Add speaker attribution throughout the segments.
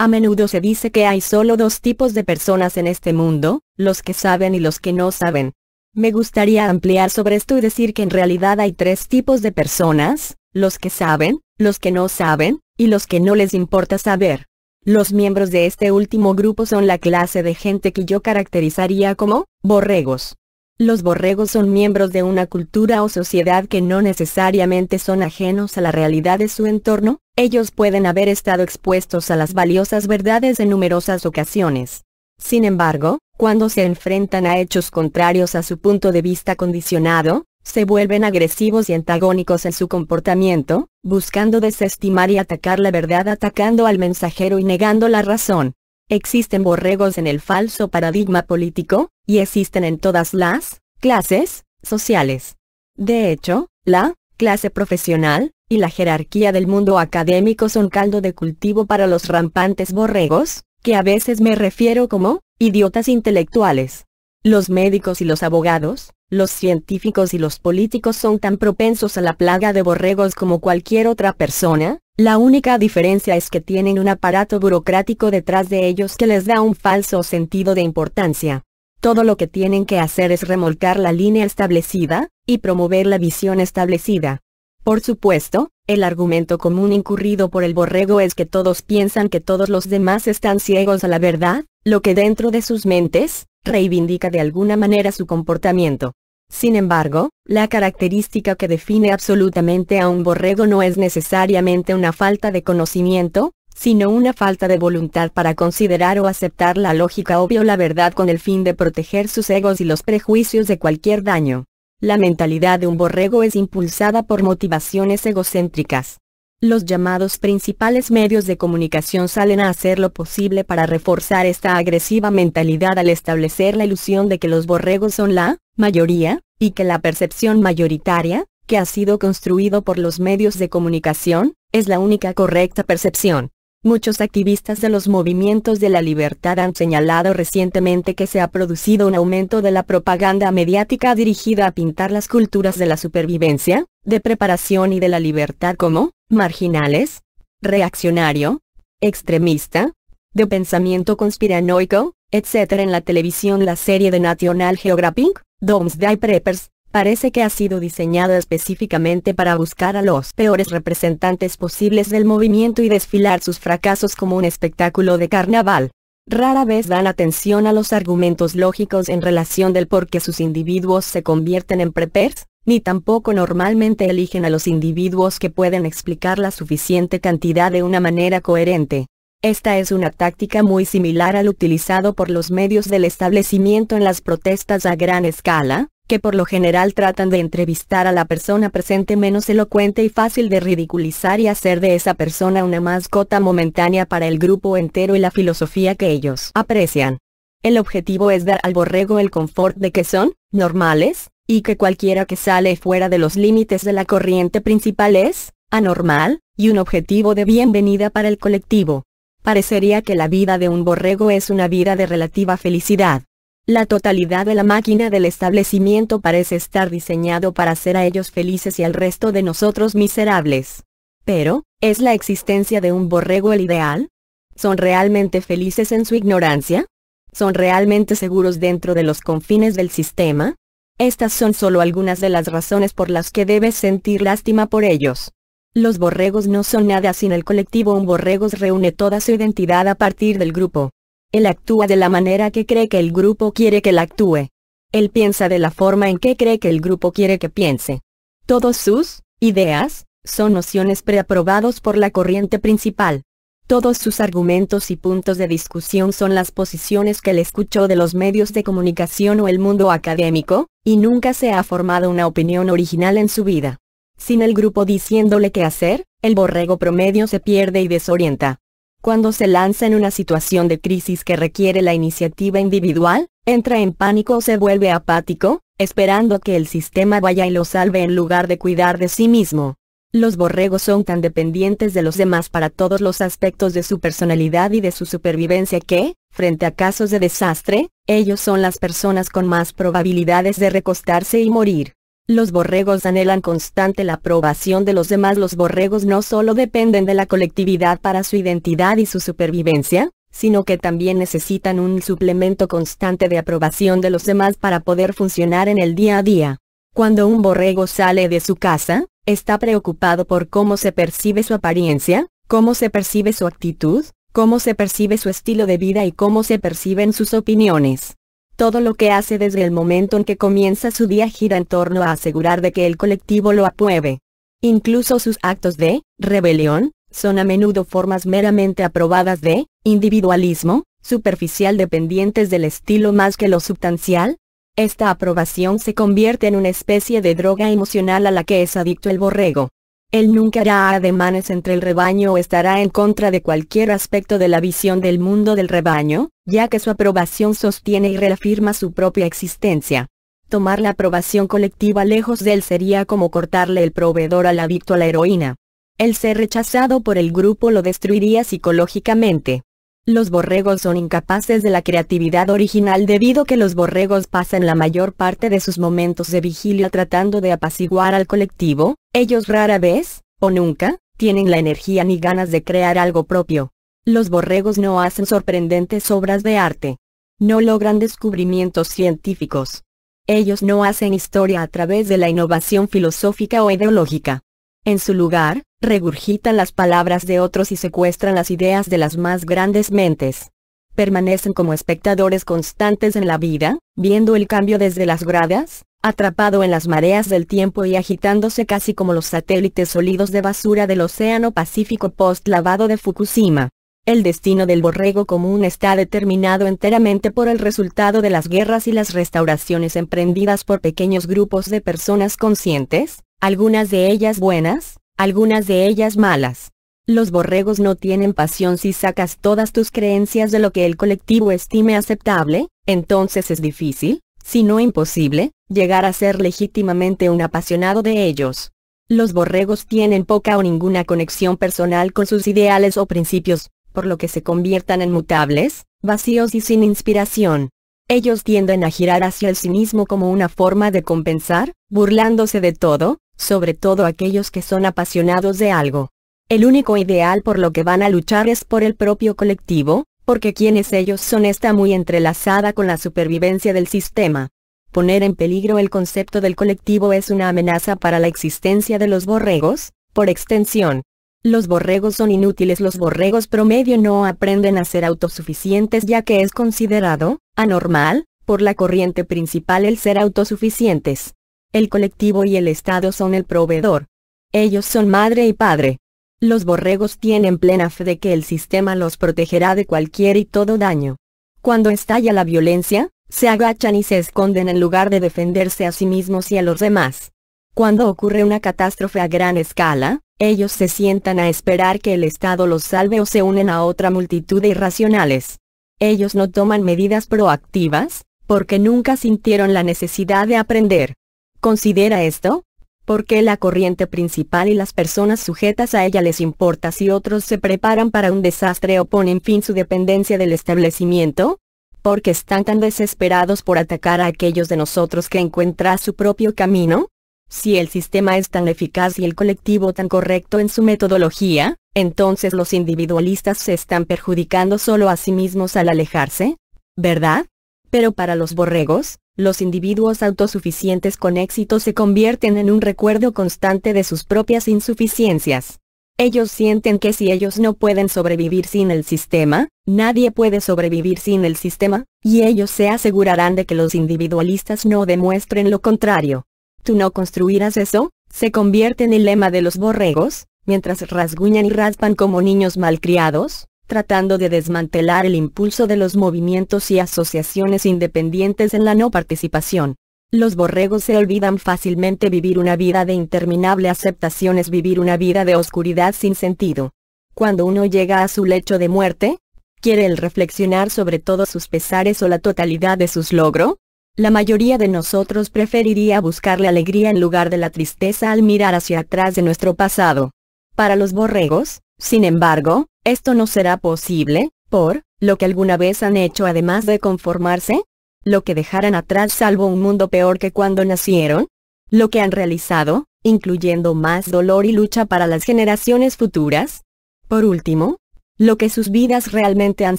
Speaker 1: A menudo se dice que hay solo dos tipos de personas en este mundo, los que saben y los que no saben. Me gustaría ampliar sobre esto y decir que en realidad hay tres tipos de personas, los que saben, los que no saben, y los que no les importa saber. Los miembros de este último grupo son la clase de gente que yo caracterizaría como borregos. Los borregos son miembros de una cultura o sociedad que no necesariamente son ajenos a la realidad de su entorno, ellos pueden haber estado expuestos a las valiosas verdades en numerosas ocasiones. Sin embargo, cuando se enfrentan a hechos contrarios a su punto de vista condicionado, se vuelven agresivos y antagónicos en su comportamiento, buscando desestimar y atacar la verdad atacando al mensajero y negando la razón. Existen borregos en el falso paradigma político, y existen en todas las clases sociales. De hecho, la clase profesional y la jerarquía del mundo académico son caldo de cultivo para los rampantes borregos, que a veces me refiero como, idiotas intelectuales. Los médicos y los abogados, los científicos y los políticos son tan propensos a la plaga de borregos como cualquier otra persona, la única diferencia es que tienen un aparato burocrático detrás de ellos que les da un falso sentido de importancia. Todo lo que tienen que hacer es remolcar la línea establecida, y promover la visión establecida. Por supuesto, el argumento común incurrido por el borrego es que todos piensan que todos los demás están ciegos a la verdad, lo que dentro de sus mentes, reivindica de alguna manera su comportamiento. Sin embargo, la característica que define absolutamente a un borrego no es necesariamente una falta de conocimiento, sino una falta de voluntad para considerar o aceptar la lógica o la verdad con el fin de proteger sus egos y los prejuicios de cualquier daño. La mentalidad de un borrego es impulsada por motivaciones egocéntricas. Los llamados principales medios de comunicación salen a hacer lo posible para reforzar esta agresiva mentalidad al establecer la ilusión de que los borregos son la mayoría, y que la percepción mayoritaria, que ha sido construido por los medios de comunicación, es la única correcta percepción. Muchos activistas de los movimientos de la libertad han señalado recientemente que se ha producido un aumento de la propaganda mediática dirigida a pintar las culturas de la supervivencia, de preparación y de la libertad como marginales, reaccionario, extremista, de pensamiento conspiranoico, etc. En la televisión la serie de National Geographic, Doomsday Preppers, Parece que ha sido diseñada específicamente para buscar a los peores representantes posibles del movimiento y desfilar sus fracasos como un espectáculo de carnaval. Rara vez dan atención a los argumentos lógicos en relación del por qué sus individuos se convierten en preppers, ni tampoco normalmente eligen a los individuos que pueden explicar la suficiente cantidad de una manera coherente. Esta es una táctica muy similar al utilizado por los medios del establecimiento en las protestas a gran escala, que por lo general tratan de entrevistar a la persona presente menos elocuente y fácil de ridiculizar y hacer de esa persona una mascota momentánea para el grupo entero y la filosofía que ellos aprecian. El objetivo es dar al borrego el confort de que son, normales, y que cualquiera que sale fuera de los límites de la corriente principal es, anormal, y un objetivo de bienvenida para el colectivo. Parecería que la vida de un borrego es una vida de relativa felicidad. La totalidad de la máquina del establecimiento parece estar diseñado para hacer a ellos felices y al resto de nosotros miserables. Pero, ¿es la existencia de un borrego el ideal? ¿Son realmente felices en su ignorancia? ¿Son realmente seguros dentro de los confines del sistema? Estas son solo algunas de las razones por las que debes sentir lástima por ellos. Los borregos no son nada sin el colectivo. Un borregos reúne toda su identidad a partir del grupo. Él actúa de la manera que cree que el grupo quiere que él actúe. Él piensa de la forma en que cree que el grupo quiere que piense. Todos sus ideas son nociones preaprobados por la corriente principal. Todos sus argumentos y puntos de discusión son las posiciones que él escuchó de los medios de comunicación o el mundo académico, y nunca se ha formado una opinión original en su vida. Sin el grupo diciéndole qué hacer, el borrego promedio se pierde y desorienta. Cuando se lanza en una situación de crisis que requiere la iniciativa individual, entra en pánico o se vuelve apático, esperando que el sistema vaya y lo salve en lugar de cuidar de sí mismo. Los borregos son tan dependientes de los demás para todos los aspectos de su personalidad y de su supervivencia que, frente a casos de desastre, ellos son las personas con más probabilidades de recostarse y morir. Los borregos anhelan constante la aprobación de los demás. Los borregos no solo dependen de la colectividad para su identidad y su supervivencia, sino que también necesitan un suplemento constante de aprobación de los demás para poder funcionar en el día a día. Cuando un borrego sale de su casa, está preocupado por cómo se percibe su apariencia, cómo se percibe su actitud, cómo se percibe su estilo de vida y cómo se perciben sus opiniones. Todo lo que hace desde el momento en que comienza su día gira en torno a asegurar de que el colectivo lo apruebe. Incluso sus actos de rebelión son a menudo formas meramente aprobadas de individualismo, superficial dependientes del estilo más que lo sustancial. Esta aprobación se convierte en una especie de droga emocional a la que es adicto el borrego. Él nunca hará ademanes entre el rebaño o estará en contra de cualquier aspecto de la visión del mundo del rebaño, ya que su aprobación sostiene y reafirma su propia existencia. Tomar la aprobación colectiva lejos de él sería como cortarle el proveedor al adicto a la heroína. El ser rechazado por el grupo lo destruiría psicológicamente. Los borregos son incapaces de la creatividad original debido que los borregos pasan la mayor parte de sus momentos de vigilia tratando de apaciguar al colectivo, ellos rara vez, o nunca, tienen la energía ni ganas de crear algo propio. Los borregos no hacen sorprendentes obras de arte. No logran descubrimientos científicos. Ellos no hacen historia a través de la innovación filosófica o ideológica. En su lugar, regurgitan las palabras de otros y secuestran las ideas de las más grandes mentes. Permanecen como espectadores constantes en la vida, viendo el cambio desde las gradas, atrapado en las mareas del tiempo y agitándose casi como los satélites sólidos de basura del Océano Pacífico post lavado de Fukushima. El destino del borrego común está determinado enteramente por el resultado de las guerras y las restauraciones emprendidas por pequeños grupos de personas conscientes, algunas de ellas buenas, algunas de ellas malas. Los borregos no tienen pasión si sacas todas tus creencias de lo que el colectivo estime aceptable, entonces es difícil, si no imposible, llegar a ser legítimamente un apasionado de ellos. Los borregos tienen poca o ninguna conexión personal con sus ideales o principios, por lo que se conviertan en mutables, vacíos y sin inspiración. Ellos tienden a girar hacia el cinismo como una forma de compensar, burlándose de todo, sobre todo aquellos que son apasionados de algo. El único ideal por lo que van a luchar es por el propio colectivo, porque quienes ellos son está muy entrelazada con la supervivencia del sistema. Poner en peligro el concepto del colectivo es una amenaza para la existencia de los borregos, por extensión. Los borregos son inútiles Los borregos promedio no aprenden a ser autosuficientes ya que es considerado, anormal, por la corriente principal el ser autosuficientes el colectivo y el Estado son el proveedor. Ellos son madre y padre. Los borregos tienen plena fe de que el sistema los protegerá de cualquier y todo daño. Cuando estalla la violencia, se agachan y se esconden en lugar de defenderse a sí mismos y a los demás. Cuando ocurre una catástrofe a gran escala, ellos se sientan a esperar que el Estado los salve o se unen a otra multitud de irracionales. Ellos no toman medidas proactivas, porque nunca sintieron la necesidad de aprender. ¿Considera esto? ¿Por qué la corriente principal y las personas sujetas a ella les importa si otros se preparan para un desastre o ponen fin su dependencia del establecimiento? ¿Por qué están tan desesperados por atacar a aquellos de nosotros que encuentra su propio camino? Si el sistema es tan eficaz y el colectivo tan correcto en su metodología, entonces los individualistas se están perjudicando solo a sí mismos al alejarse, ¿verdad? Pero para los borregos, los individuos autosuficientes con éxito se convierten en un recuerdo constante de sus propias insuficiencias. Ellos sienten que si ellos no pueden sobrevivir sin el sistema, nadie puede sobrevivir sin el sistema, y ellos se asegurarán de que los individualistas no demuestren lo contrario. Tú no construirás eso, se convierte en el lema de los borregos, mientras rasguñan y raspan como niños malcriados, tratando de desmantelar el impulso de los movimientos y asociaciones independientes en la no participación. Los borregos se olvidan fácilmente vivir una vida de interminable aceptación es vivir una vida de oscuridad sin sentido. Cuando uno llega a su lecho de muerte, ¿quiere el reflexionar sobre todos sus pesares o la totalidad de sus logros? La mayoría de nosotros preferiría buscar la alegría en lugar de la tristeza al mirar hacia atrás de nuestro pasado. Para los borregos, sin embargo, esto no será posible, por, lo que alguna vez han hecho además de conformarse, lo que dejaran atrás salvo un mundo peor que cuando nacieron, lo que han realizado, incluyendo más dolor y lucha para las generaciones futuras. Por último, lo que sus vidas realmente han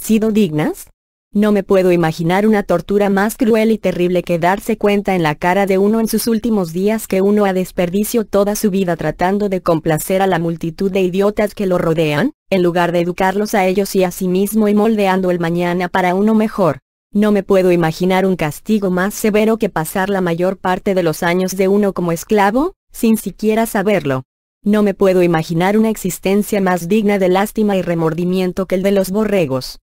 Speaker 1: sido dignas, no me puedo imaginar una tortura más cruel y terrible que darse cuenta en la cara de uno en sus últimos días que uno ha desperdicio toda su vida tratando de complacer a la multitud de idiotas que lo rodean, en lugar de educarlos a ellos y a sí mismo y moldeando el mañana para uno mejor. No me puedo imaginar un castigo más severo que pasar la mayor parte de los años de uno como esclavo, sin siquiera saberlo. No me puedo imaginar una existencia más digna de lástima y remordimiento que el de los borregos.